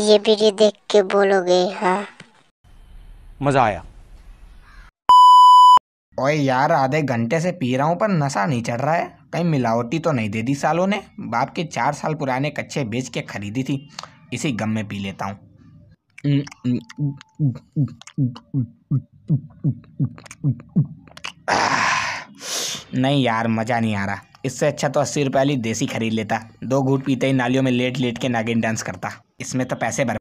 ये वीडियो देख के बोलोगे हाँ मज़ा आया ओए यार आधे घंटे से पी रहा हूँ पर नशा नहीं चढ़ रहा है कहीं मिलावटी तो नहीं दे दी सालों ने बाप के चार साल पुराने कच्चे बेच के खरीदी थी इसी गम में पी लेता हूँ नहीं यार मज़ा नहीं आ रहा इससे अच्छा तो अस्सी रुपये वाली देसी खरीद लेता दो घूट पीते ही नालियों में लेट लेट के नागिन डांस करता इसमें तो पैसे भर